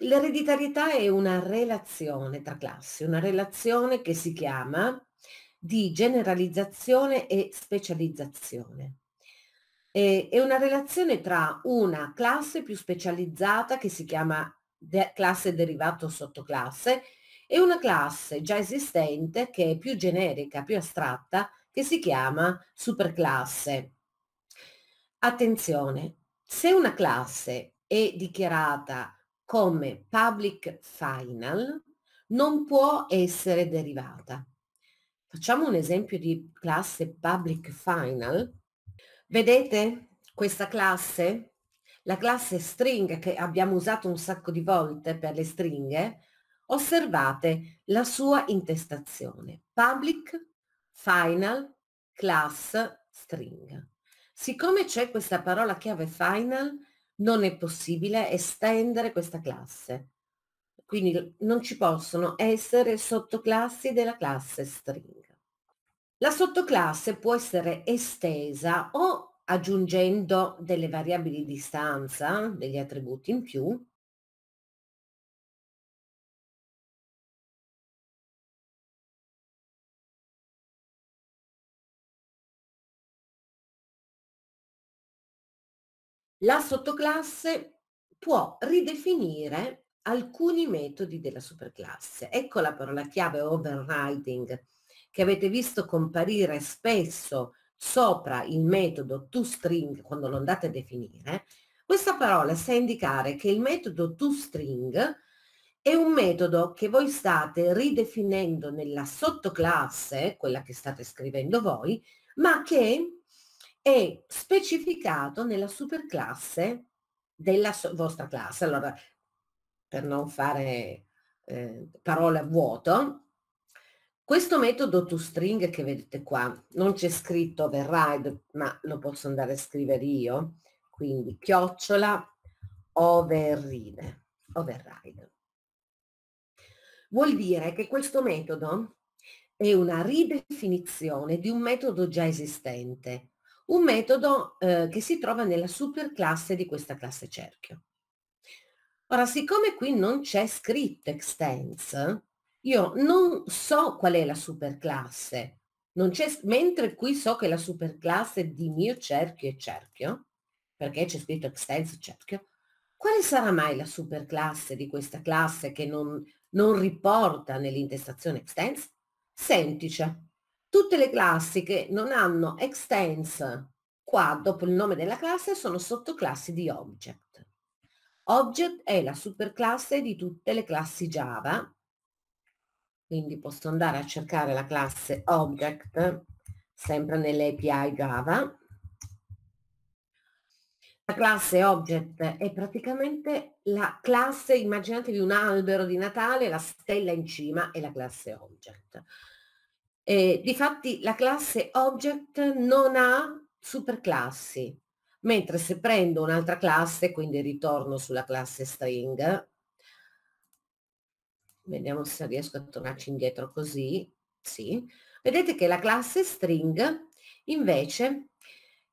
L'ereditarietà è una relazione tra classi, una relazione che si chiama di generalizzazione e specializzazione. È una relazione tra una classe più specializzata che si chiama de- classe derivato sottoclasse e una classe già esistente che è più generica, più astratta, che si chiama superclasse. Attenzione, se una classe è dichiarata come public final non può essere derivata. Facciamo un esempio di classe public final. Vedete questa classe? La classe string che abbiamo usato un sacco di volte per le stringhe. Osservate la sua intestazione. Public final class string. Siccome c'è questa parola chiave final, non è possibile estendere questa classe. Quindi non ci possono essere sottoclassi della classe string. La sottoclasse può essere estesa o aggiungendo delle variabili di stanza, degli attributi in più, La sottoclasse può ridefinire alcuni metodi della superclasse. Ecco la parola chiave overriding che avete visto comparire spesso sopra il metodo toString quando lo andate a definire. Questa parola sa indicare che il metodo toString è un metodo che voi state ridefinendo nella sottoclasse, quella che state scrivendo voi, ma che è specificato nella superclasse della so- vostra classe. Allora, per non fare eh, parole a vuoto, questo metodo toString che vedete qua, non c'è scritto override, ma lo posso andare a scrivere io, quindi chiocciola override, override. Vuol dire che questo metodo è una ridefinizione di un metodo già esistente, un metodo eh, che si trova nella superclasse di questa classe cerchio. Ora, siccome qui non c'è scritto extends, io non so qual è la superclasse, mentre qui so che la superclasse di mio cerchio è cerchio, perché c'è scritto extends cerchio, quale sarà mai la superclasse di questa classe che non, non riporta nell'intestazione extends? Semplice. Tutte le classi che non hanno extends qua dopo il nome della classe sono sottoclassi di object. Object è la superclasse di tutte le classi Java, quindi posso andare a cercare la classe object sempre nell'API Java. La classe object è praticamente la classe, immaginatevi un albero di Natale, la stella in cima è la classe object. Eh, difatti la classe object non ha superclassi, mentre se prendo un'altra classe, quindi ritorno sulla classe string, vediamo se riesco a tornarci indietro così, sì, vedete che la classe string invece,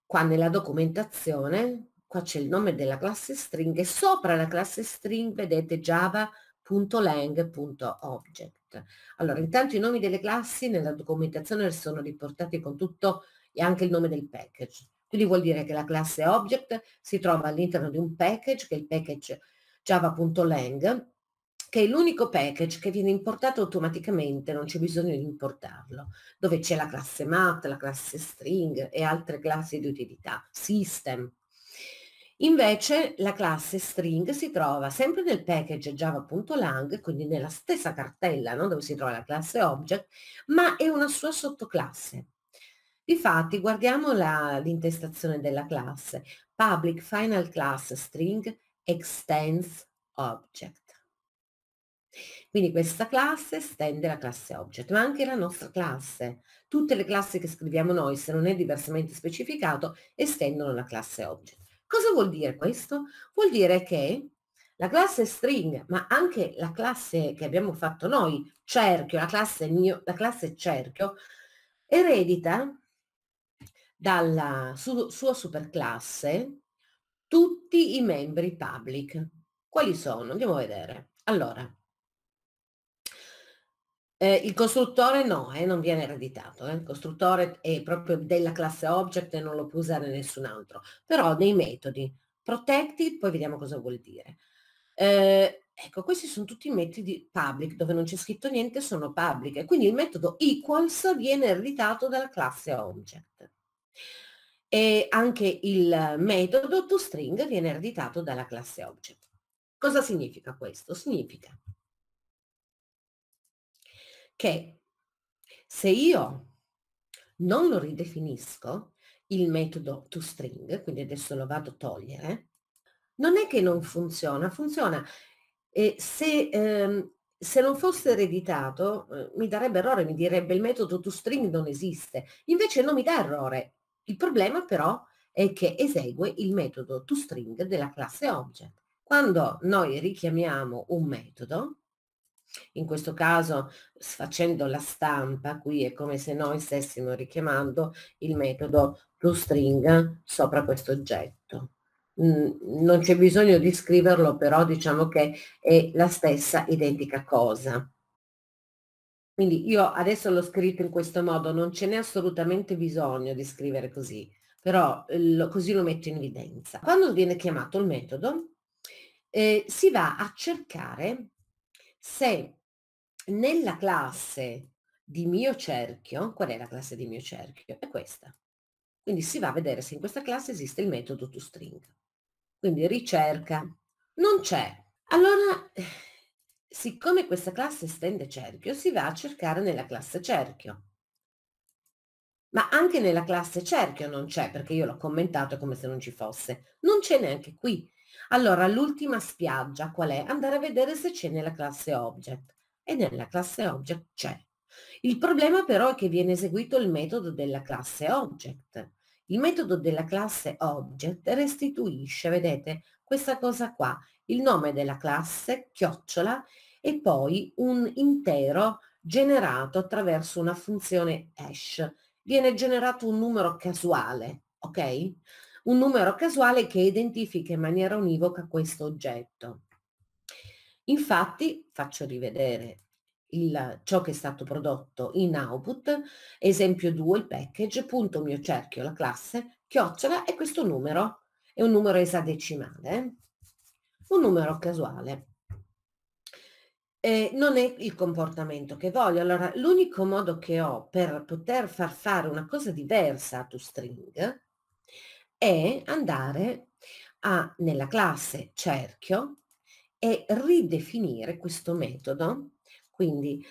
qua nella documentazione, qua c'è il nome della classe string e sopra la classe string vedete Java .lang.object. Allora, intanto i nomi delle classi nella documentazione sono riportati con tutto e anche il nome del package. Quindi vuol dire che la classe object si trova all'interno di un package, che è il package java.lang, che è l'unico package che viene importato automaticamente, non c'è bisogno di importarlo, dove c'è la classe mat, la classe string e altre classi di utilità, system, Invece la classe string si trova sempre nel package java.lang, quindi nella stessa cartella no? dove si trova la classe object, ma è una sua sottoclasse. Difatti, guardiamo l'intestazione della classe. Public final class string extends object. Quindi questa classe estende la classe object, ma anche la nostra classe. Tutte le classi che scriviamo noi, se non è diversamente specificato, estendono la classe object. Cosa vuol dire questo? Vuol dire che la classe string, ma anche la classe che abbiamo fatto noi, cerchio, la classe, mio, la classe cerchio, eredita dalla su, sua superclasse tutti i membri public. Quali sono? Andiamo a vedere. Allora, eh, il costruttore no, eh, non viene ereditato, eh. il costruttore è proprio della classe object e non lo può usare nessun altro, però dei metodi protected, poi vediamo cosa vuol dire. Eh, ecco, questi sono tutti i metodi public, dove non c'è scritto niente sono public, e quindi il metodo equals viene ereditato dalla classe object. E anche il metodo toString viene ereditato dalla classe object. Cosa significa questo? Significa che se io non lo ridefinisco, il metodo to string, quindi adesso lo vado a togliere, non è che non funziona, funziona. Eh, se, ehm, se non fosse ereditato eh, mi darebbe errore, mi direbbe il metodo to string non esiste. Invece non mi dà errore. Il problema però è che esegue il metodo to string della classe object. Quando noi richiamiamo un metodo, in questo caso, facendo la stampa, qui è come se noi stessimo richiamando il metodo toString sopra questo oggetto. Non c'è bisogno di scriverlo, però diciamo che è la stessa identica cosa. Quindi io adesso l'ho scritto in questo modo, non ce n'è assolutamente bisogno di scrivere così, però eh, così lo metto in evidenza. Quando viene chiamato il metodo, eh, si va a cercare se nella classe di mio cerchio, qual è la classe di mio cerchio? È questa. Quindi si va a vedere se in questa classe esiste il metodo toString. Quindi ricerca. Non c'è. Allora, siccome questa classe estende cerchio, si va a cercare nella classe cerchio. Ma anche nella classe cerchio non c'è, perché io l'ho commentato come se non ci fosse. Non c'è neanche qui. Allora, l'ultima spiaggia qual è? Andare a vedere se c'è nella classe object. E nella classe object c'è. Il problema però è che viene eseguito il metodo della classe object. Il metodo della classe object restituisce, vedete, questa cosa qua, il nome della classe, chiocciola, e poi un intero generato attraverso una funzione hash. Viene generato un numero casuale, ok? un numero casuale che identifica in maniera univoca questo oggetto. Infatti, faccio rivedere il, ciò che è stato prodotto in output, esempio 2, il package, punto mio cerchio, la classe, chiocciola e questo numero, è un numero esadecimale, eh? un numero casuale. Eh, non è il comportamento che voglio. Allora, l'unico modo che ho per poter far fare una cosa diversa a toString è andare a, nella classe cerchio e ridefinire questo metodo. Quindi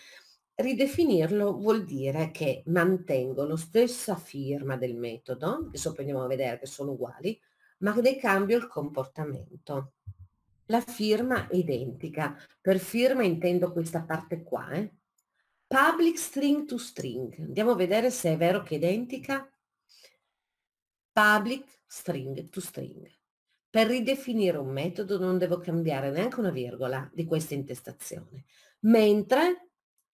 ridefinirlo vuol dire che mantengo la stessa firma del metodo, adesso prendiamo a vedere che sono uguali, ma ne cambio il comportamento. La firma è identica, per firma intendo questa parte qua, eh? public string to string, andiamo a vedere se è vero che è identica, public string to string. Per ridefinire un metodo non devo cambiare neanche una virgola di questa intestazione, mentre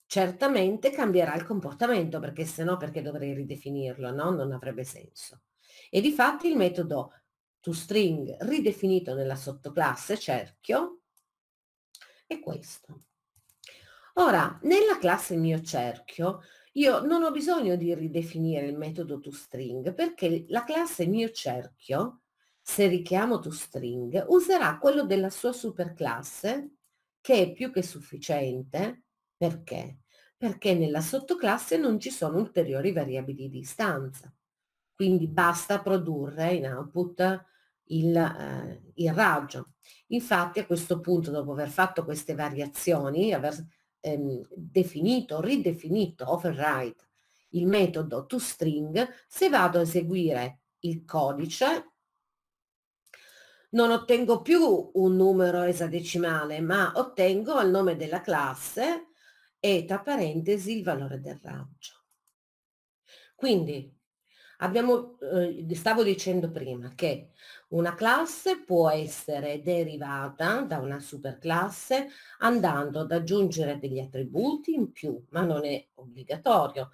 certamente cambierà il comportamento, perché se no perché dovrei ridefinirlo, no? Non avrebbe senso. E di fatto il metodo toString ridefinito nella sottoclasse cerchio è questo. Ora, nella classe mio cerchio io non ho bisogno di ridefinire il metodo toString perché la classe mio cerchio, se richiamo toString, userà quello della sua superclasse che è più che sufficiente. Perché? Perché nella sottoclasse non ci sono ulteriori variabili di istanza. Quindi basta produrre in output il, eh, il raggio. Infatti a questo punto, dopo aver fatto queste variazioni, aver ehm, definito, ridefinito override il metodo toString, se vado a eseguire il codice non ottengo più un numero esadecimale, ma ottengo il nome della classe e tra parentesi il valore del raggio. Quindi Abbiamo, eh, stavo dicendo prima che una classe può essere derivata da una superclasse andando ad aggiungere degli attributi in più, ma non è obbligatorio,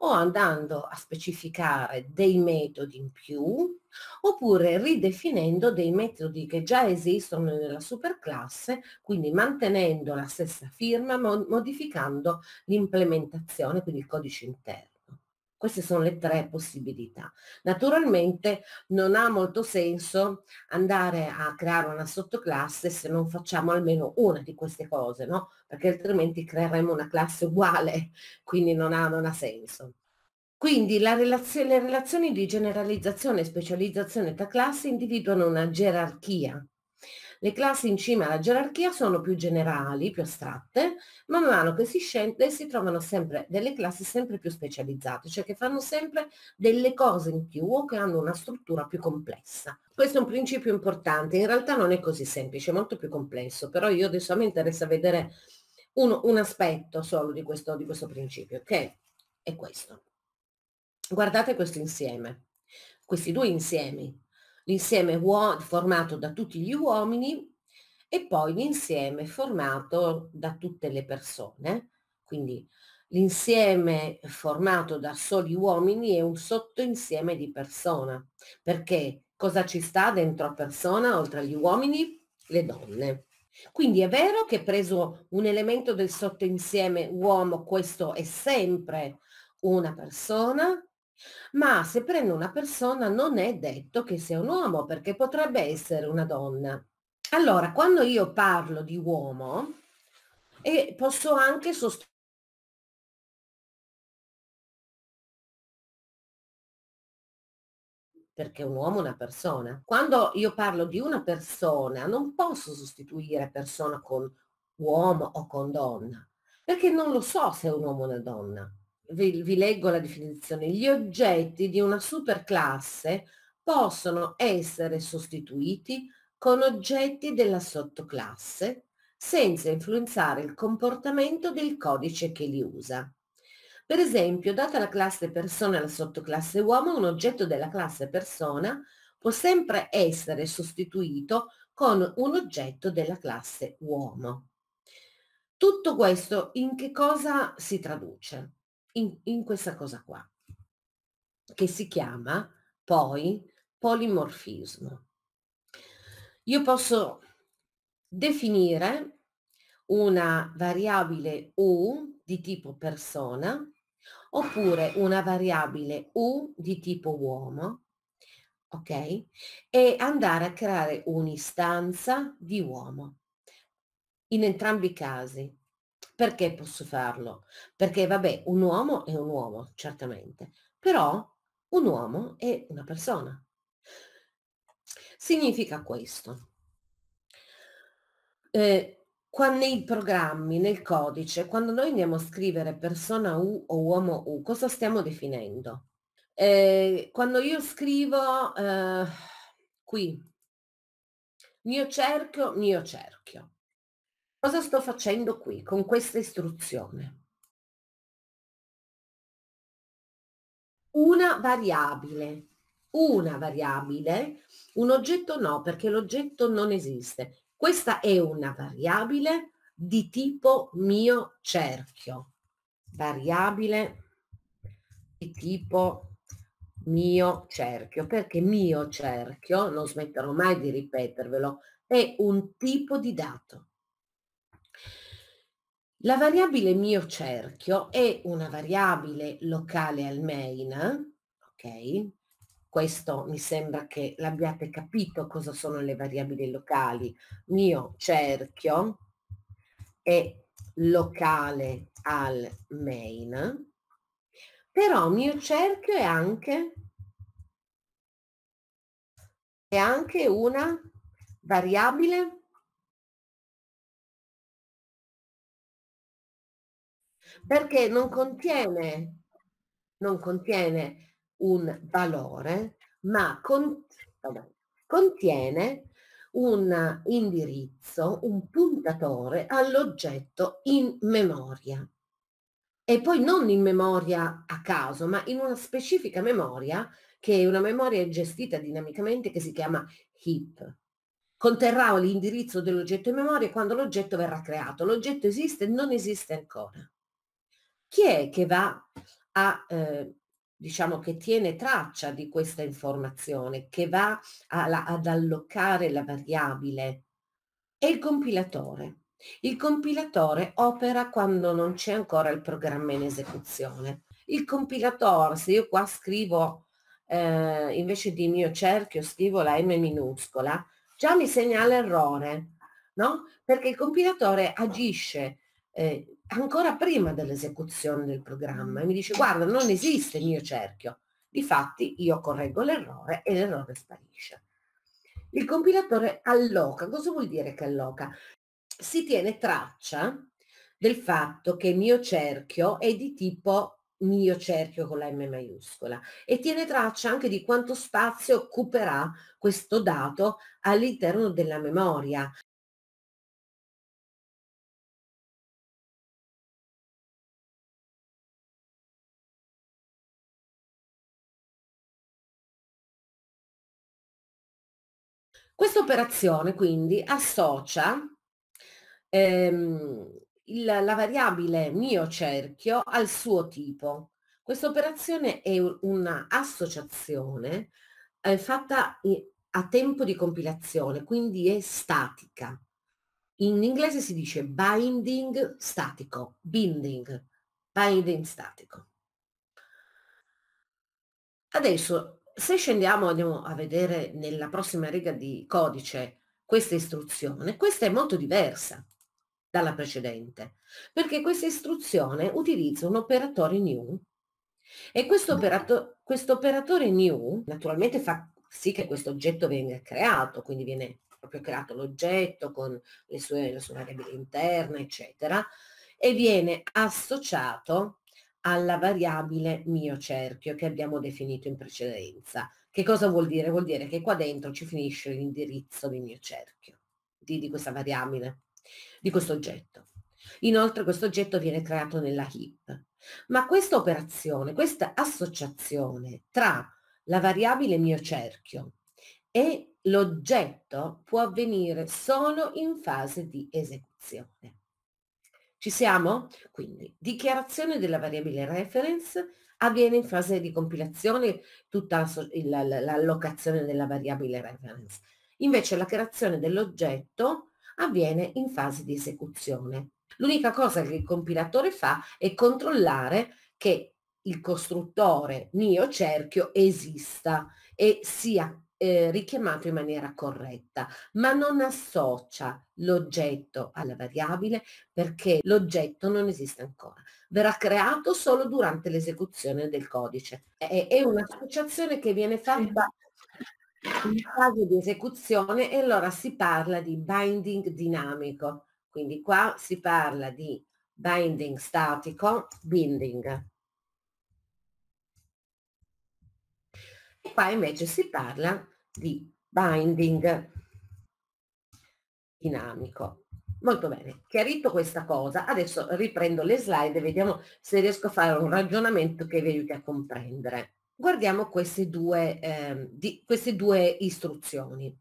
o andando a specificare dei metodi in più, oppure ridefinendo dei metodi che già esistono nella superclasse, quindi mantenendo la stessa firma, modificando l'implementazione, quindi il codice interno. Queste sono le tre possibilità. Naturalmente non ha molto senso andare a creare una sottoclasse se non facciamo almeno una di queste cose, no? Perché altrimenti creeremo una classe uguale, quindi non ha, non ha senso. Quindi relazio, le relazioni di generalizzazione e specializzazione tra classi individuano una gerarchia le classi in cima alla gerarchia sono più generali, più astratte, man mano che si scende si trovano sempre delle classi sempre più specializzate, cioè che fanno sempre delle cose in più o che hanno una struttura più complessa. Questo è un principio importante, in realtà non è così semplice, è molto più complesso, però io adesso a me interessa vedere un, un aspetto solo di questo, di questo principio, che è questo. Guardate questo insieme, questi due insiemi, l'insieme formato da tutti gli uomini e poi l'insieme formato da tutte le persone, quindi l'insieme formato da soli uomini è un sottoinsieme di persona, perché cosa ci sta dentro a persona oltre agli uomini? Le donne. Quindi è vero che preso un elemento del sottoinsieme uomo, questo è sempre una persona, ma se prendo una persona non è detto che sia un uomo perché potrebbe essere una donna. Allora, quando io parlo di uomo, e posso anche sostituire perché un uomo è una persona. Quando io parlo di una persona non posso sostituire persona con uomo o con donna, perché non lo so se è un uomo o una donna vi, vi leggo la definizione, gli oggetti di una superclasse possono essere sostituiti con oggetti della sottoclasse senza influenzare il comportamento del codice che li usa. Per esempio, data la classe persona e la sottoclasse uomo, un oggetto della classe persona può sempre essere sostituito con un oggetto della classe uomo. Tutto questo in che cosa si traduce? in, in questa cosa qua, che si chiama poi polimorfismo. Io posso definire una variabile U di tipo persona oppure una variabile U di tipo uomo, ok? E andare a creare un'istanza di uomo. In entrambi i casi perché posso farlo? Perché vabbè, un uomo è un uomo, certamente, però un uomo è una persona. Significa questo. Eh, qua nei programmi, nel codice, quando noi andiamo a scrivere persona U o uomo U, cosa stiamo definendo? Eh, quando io scrivo eh, qui, mio cerchio, mio cerchio, Cosa sto facendo qui con questa istruzione? Una variabile, una variabile, un oggetto no perché l'oggetto non esiste. Questa è una variabile di tipo mio cerchio, variabile di tipo mio cerchio, perché mio cerchio, non smetterò mai di ripetervelo, è un tipo di dato. La variabile mio cerchio è una variabile locale al main, ok? Questo mi sembra che l'abbiate capito cosa sono le variabili locali. Mio cerchio è locale al main, però mio cerchio è anche, è anche una variabile perché non contiene, non contiene un valore, ma con, vabbè, contiene un indirizzo, un puntatore all'oggetto in memoria. E poi non in memoria a caso, ma in una specifica memoria che è una memoria gestita dinamicamente che si chiama HIP. Conterrà l'indirizzo dell'oggetto in memoria quando l'oggetto verrà creato. L'oggetto esiste, non esiste ancora. Chi è che va a, eh, diciamo, che tiene traccia di questa informazione, che va a, ad alloccare la variabile? È il compilatore. Il compilatore opera quando non c'è ancora il programma in esecuzione. Il compilatore, se io qua scrivo eh, invece di mio cerchio, scrivo la M minuscola, già mi segnala errore, no? Perché il compilatore agisce eh, ancora prima dell'esecuzione del programma e mi dice guarda non esiste il mio cerchio. Difatti io correggo l'errore e l'errore sparisce. Il compilatore alloca, cosa vuol dire che alloca? Si tiene traccia del fatto che il mio cerchio è di tipo mio cerchio con la M maiuscola e tiene traccia anche di quanto spazio occuperà questo dato all'interno della memoria. Questa operazione quindi associa ehm, il, la variabile mio cerchio al suo tipo. Questa operazione è un'associazione eh, fatta a tempo di compilazione, quindi è statica. In inglese si dice binding statico, binding, binding statico. Adesso se scendiamo andiamo a vedere nella prossima riga di codice questa istruzione, questa è molto diversa dalla precedente, perché questa istruzione utilizza un operatore new e questo, mm. operato, operatore new naturalmente fa sì che questo oggetto venga creato, quindi viene proprio creato l'oggetto con le sue, la sua variabile interna, eccetera, e viene associato alla variabile mio cerchio che abbiamo definito in precedenza. Che cosa vuol dire? Vuol dire che qua dentro ci finisce l'indirizzo di mio cerchio, di, di questa variabile, di questo oggetto. Inoltre questo oggetto viene creato nella heap. Ma questa operazione, questa associazione tra la variabile mio cerchio e l'oggetto può avvenire solo in fase di esecuzione. Ci siamo? Quindi, dichiarazione della variabile reference avviene in fase di compilazione tutta l'allocazione della variabile reference. Invece la creazione dell'oggetto avviene in fase di esecuzione. L'unica cosa che il compilatore fa è controllare che il costruttore mio cerchio esista e sia eh, richiamato in maniera corretta, ma non associa l'oggetto alla variabile perché l'oggetto non esiste ancora, verrà creato solo durante l'esecuzione del codice. È, è un'associazione che viene fatta in fase di esecuzione e allora si parla di binding dinamico, quindi qua si parla di binding statico, binding qua invece si parla di binding dinamico. Molto bene, chiarito questa cosa, adesso riprendo le slide e vediamo se riesco a fare un ragionamento che vi aiuti a comprendere. Guardiamo queste due, eh, di, queste due istruzioni.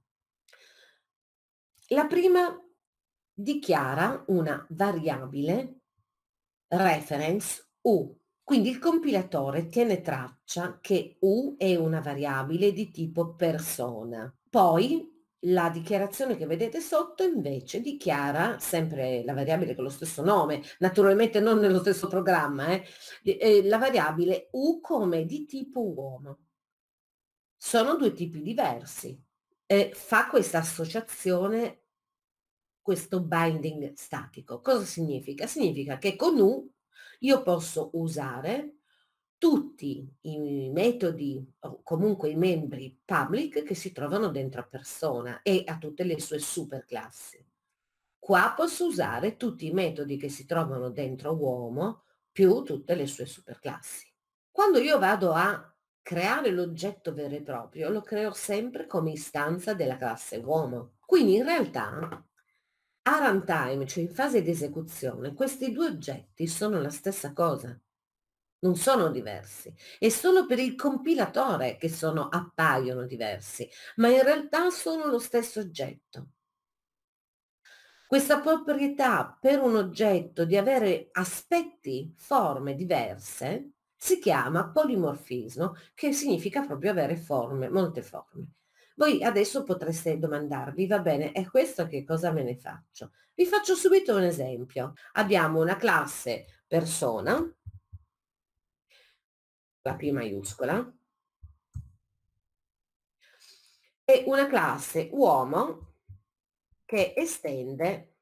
La prima dichiara una variabile reference U quindi il compilatore tiene traccia che U è una variabile di tipo persona. Poi la dichiarazione che vedete sotto invece dichiara sempre la variabile con lo stesso nome, naturalmente non nello stesso programma, eh, eh la variabile U come di tipo uomo. Sono due tipi diversi. Eh, fa questa associazione questo binding statico. Cosa significa? Significa che con U io posso usare tutti i metodi o comunque i membri public che si trovano dentro a persona e a tutte le sue superclassi. Qua posso usare tutti i metodi che si trovano dentro uomo più tutte le sue superclassi. Quando io vado a creare l'oggetto vero e proprio, lo creo sempre come istanza della classe uomo. Quindi in realtà a runtime, cioè in fase di esecuzione, questi due oggetti sono la stessa cosa, non sono diversi. È solo per il compilatore che sono, appaiono diversi, ma in realtà sono lo stesso oggetto. Questa proprietà per un oggetto di avere aspetti, forme diverse, si chiama polimorfismo, che significa proprio avere forme, molte forme. Voi adesso potreste domandarvi, va bene, è questo che cosa me ne faccio? Vi faccio subito un esempio. Abbiamo una classe persona, la P maiuscola, e una classe uomo che estende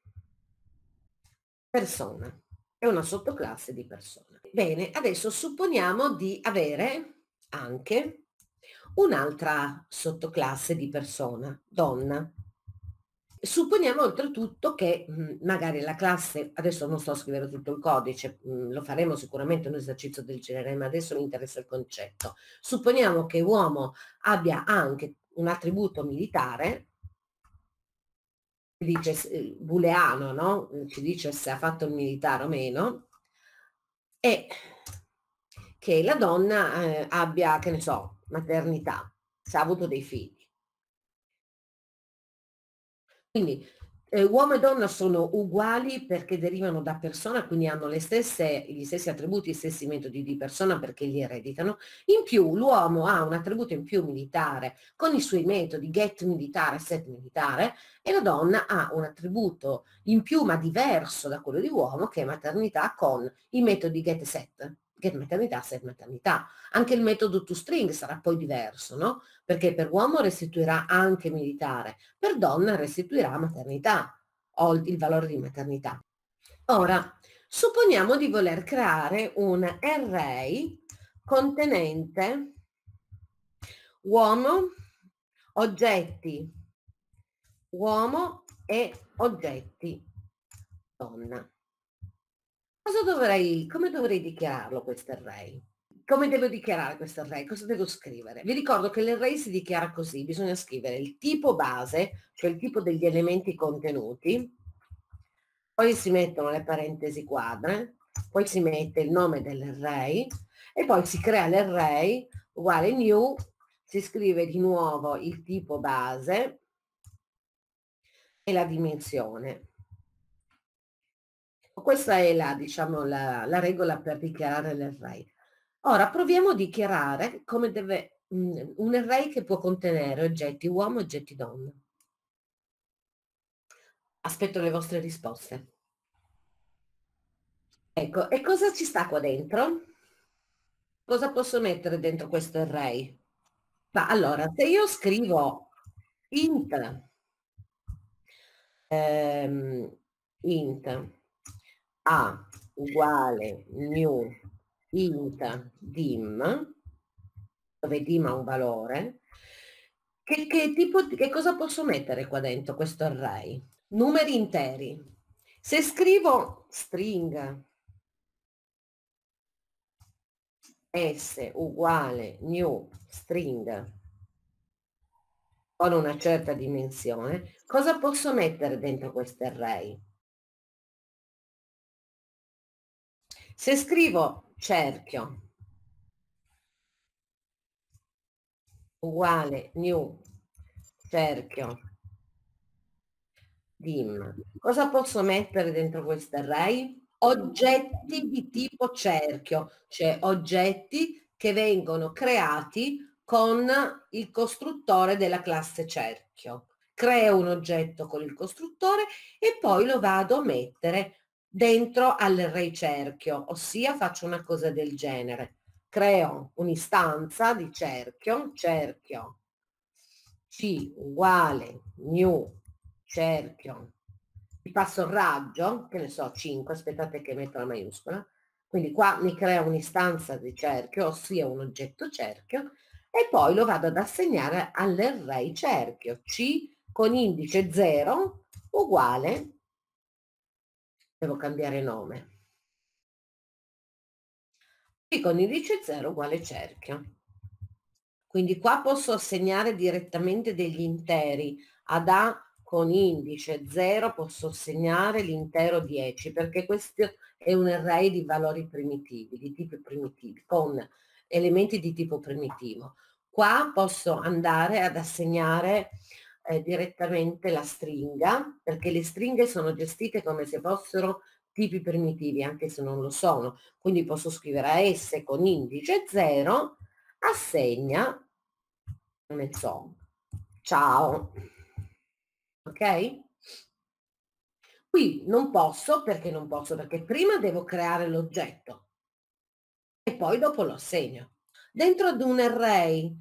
persona, è una sottoclasse di persona. Bene, adesso supponiamo di avere anche un'altra sottoclasse di persona, donna. Supponiamo oltretutto che mm, magari la classe, adesso non sto a scrivere tutto il codice, mm, lo faremo sicuramente un esercizio del genere, ma adesso mi interessa il concetto. Supponiamo che uomo abbia anche un attributo militare, dice eh, Buleano, no? ci dice se ha fatto il militare o meno, e che la donna eh, abbia, che ne so, maternità, se ha avuto dei figli. Quindi eh, uomo e donna sono uguali perché derivano da persona, quindi hanno stesse, gli stessi attributi, gli stessi metodi di persona perché li ereditano. In più l'uomo ha un attributo in più militare con i suoi metodi, get militare, set militare, e la donna ha un attributo in più ma diverso da quello di uomo che è maternità con i metodi get set che maternità se maternità. Anche il metodo to string sarà poi diverso, no? Perché per uomo restituirà anche militare, per donna restituirà maternità o il valore di maternità. Ora, supponiamo di voler creare un array contenente uomo, oggetti, uomo e oggetti donna. Cosa dovrei, come dovrei dichiararlo questo array? Come devo dichiarare questo array? Cosa devo scrivere? Vi ricordo che l'array si dichiara così, bisogna scrivere il tipo base, cioè il tipo degli elementi contenuti, poi si mettono le parentesi quadre, poi si mette il nome dell'array e poi si crea l'array uguale new, si scrive di nuovo il tipo base e la dimensione questa è la, diciamo, la, la regola per dichiarare l'array. Ora proviamo a dichiarare come deve, mh, mm, un array che può contenere oggetti uomo e oggetti donna. Aspetto le vostre risposte. Ecco, e cosa ci sta qua dentro? Cosa posso mettere dentro questo array? Ma allora, se io scrivo int, ehm, int a uguale new int dim, dove dim ha un valore, che, che, tipo, che cosa posso mettere qua dentro questo array? Numeri interi. Se scrivo string s uguale new string con una certa dimensione, cosa posso mettere dentro questo array? Se scrivo cerchio uguale new cerchio dim, cosa posso mettere dentro questo array? Oggetti di tipo cerchio, cioè oggetti che vengono creati con il costruttore della classe cerchio. Creo un oggetto con il costruttore e poi lo vado a mettere dentro al rei cerchio, ossia faccio una cosa del genere. Creo un'istanza di cerchio, cerchio C uguale new cerchio, mi passo il raggio, che ne so, 5, aspettate che metto la maiuscola, quindi qua mi crea un'istanza di cerchio, ossia un oggetto cerchio, e poi lo vado ad assegnare all'array cerchio, C con indice 0 uguale devo cambiare nome. E con indice 0 uguale cerchio. Quindi qua posso assegnare direttamente degli interi. Ad A con indice 0 posso assegnare l'intero 10 perché questo è un array di valori primitivi, di tipo primitivi, con elementi di tipo primitivo. Qua posso andare ad assegnare eh, direttamente la stringa, perché le stringhe sono gestite come se fossero tipi primitivi, anche se non lo sono. Quindi posso scrivere a S con indice 0, assegna, ne so, ciao. Ok? Qui non posso, perché non posso? Perché prima devo creare l'oggetto e poi dopo lo assegno. Dentro ad un array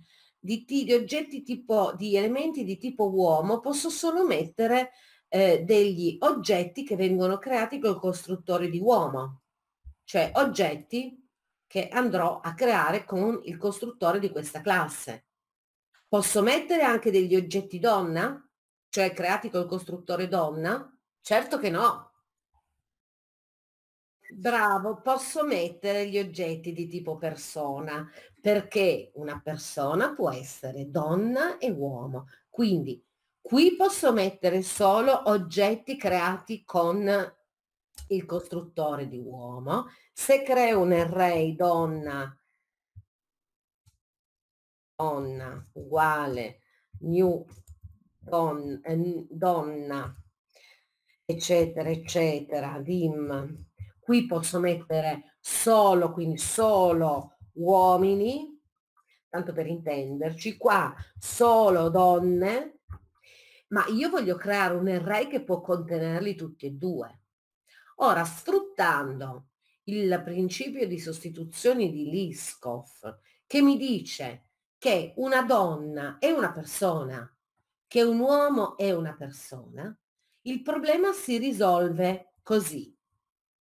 di, di oggetti tipo, di elementi di tipo uomo, posso solo mettere eh, degli oggetti che vengono creati col costruttore di uomo, cioè oggetti che andrò a creare con il costruttore di questa classe. Posso mettere anche degli oggetti donna, cioè creati col costruttore donna? Certo che no, Bravo, posso mettere gli oggetti di tipo persona, perché una persona può essere donna e uomo. Quindi qui posso mettere solo oggetti creati con il costruttore di uomo. Se creo un array donna, donna uguale new don, eh, donna, eccetera, eccetera, dim qui posso mettere solo, quindi solo uomini, tanto per intenderci, qua solo donne, ma io voglio creare un array che può contenerli tutti e due. Ora, sfruttando il principio di sostituzione di Liskov, che mi dice che una donna è una persona, che un uomo è una persona, il problema si risolve così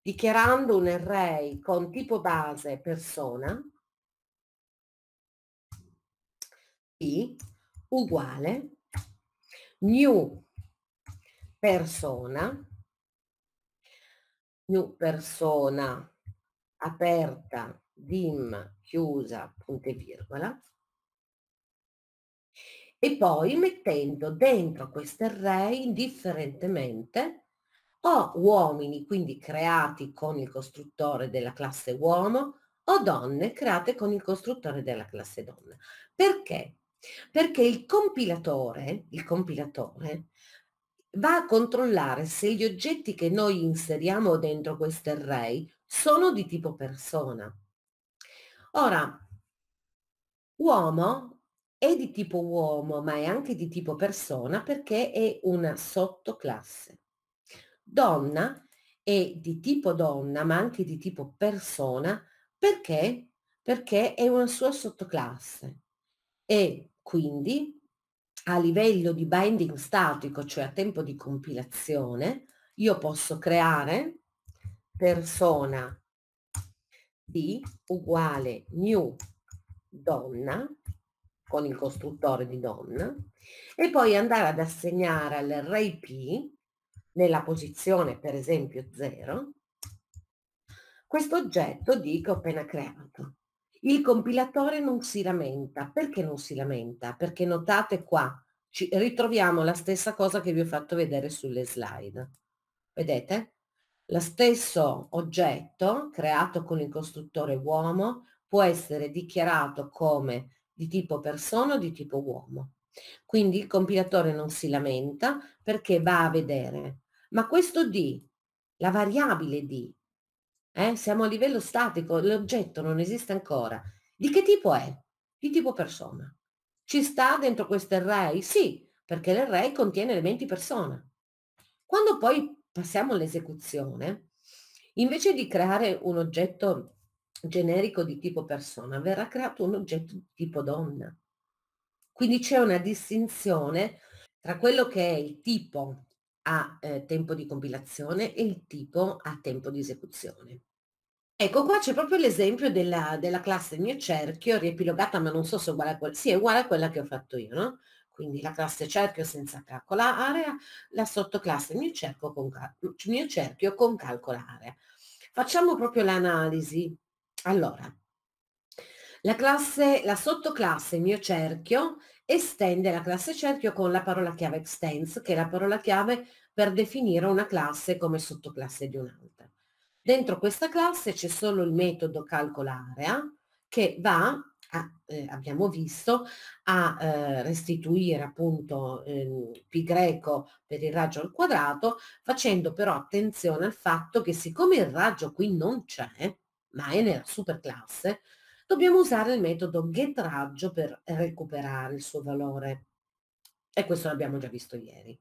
dichiarando un array con tipo base persona i uguale new persona new persona aperta dim chiusa punte e virgola e poi mettendo dentro questo array indifferentemente o uomini quindi creati con il costruttore della classe uomo o donne create con il costruttore della classe donna. Perché? Perché il compilatore, il compilatore va a controllare se gli oggetti che noi inseriamo dentro questo array sono di tipo persona. Ora, uomo è di tipo uomo ma è anche di tipo persona perché è una sottoclasse donna e di tipo donna, ma anche di tipo persona, perché? Perché è una sua sottoclasse e quindi a livello di binding statico, cioè a tempo di compilazione, io posso creare persona D uguale new donna con il costruttore di donna e poi andare ad assegnare all'array P nella posizione per esempio 0, questo oggetto dico appena creato. Il compilatore non si lamenta. Perché non si lamenta? Perché notate qua, ci ritroviamo la stessa cosa che vi ho fatto vedere sulle slide. Vedete? Lo stesso oggetto creato con il costruttore uomo può essere dichiarato come di tipo persona o di tipo uomo. Quindi il compilatore non si lamenta perché va a vedere ma questo D, la variabile D, eh, siamo a livello statico, l'oggetto non esiste ancora, di che tipo è? Di tipo persona. Ci sta dentro questo array? Sì, perché l'array contiene elementi persona. Quando poi passiamo all'esecuzione, invece di creare un oggetto generico di tipo persona, verrà creato un oggetto di tipo donna. Quindi c'è una distinzione tra quello che è il tipo ha eh, tempo di compilazione e il tipo a tempo di esecuzione. Ecco qua c'è proprio l'esempio della, della classe mio cerchio riepilogata ma non so se è uguale a quella, sì è uguale a quella che ho fatto io, no? Quindi la classe cerchio senza calcola area, la sottoclasse mio cerchio con, mio cerchio con calcola area. Facciamo proprio l'analisi. Allora, la, classe, la sottoclasse mio cerchio estende la classe cerchio con la parola chiave extends, che è la parola chiave per definire una classe come sottoclasse di un'altra. Dentro questa classe c'è solo il metodo calcolarea che va a, eh, abbiamo visto, a eh, restituire appunto eh, pi greco per il raggio al quadrato, facendo però attenzione al fatto che siccome il raggio qui non c'è, ma è nella superclasse, dobbiamo usare il metodo getraggio per recuperare il suo valore. E questo l'abbiamo già visto ieri.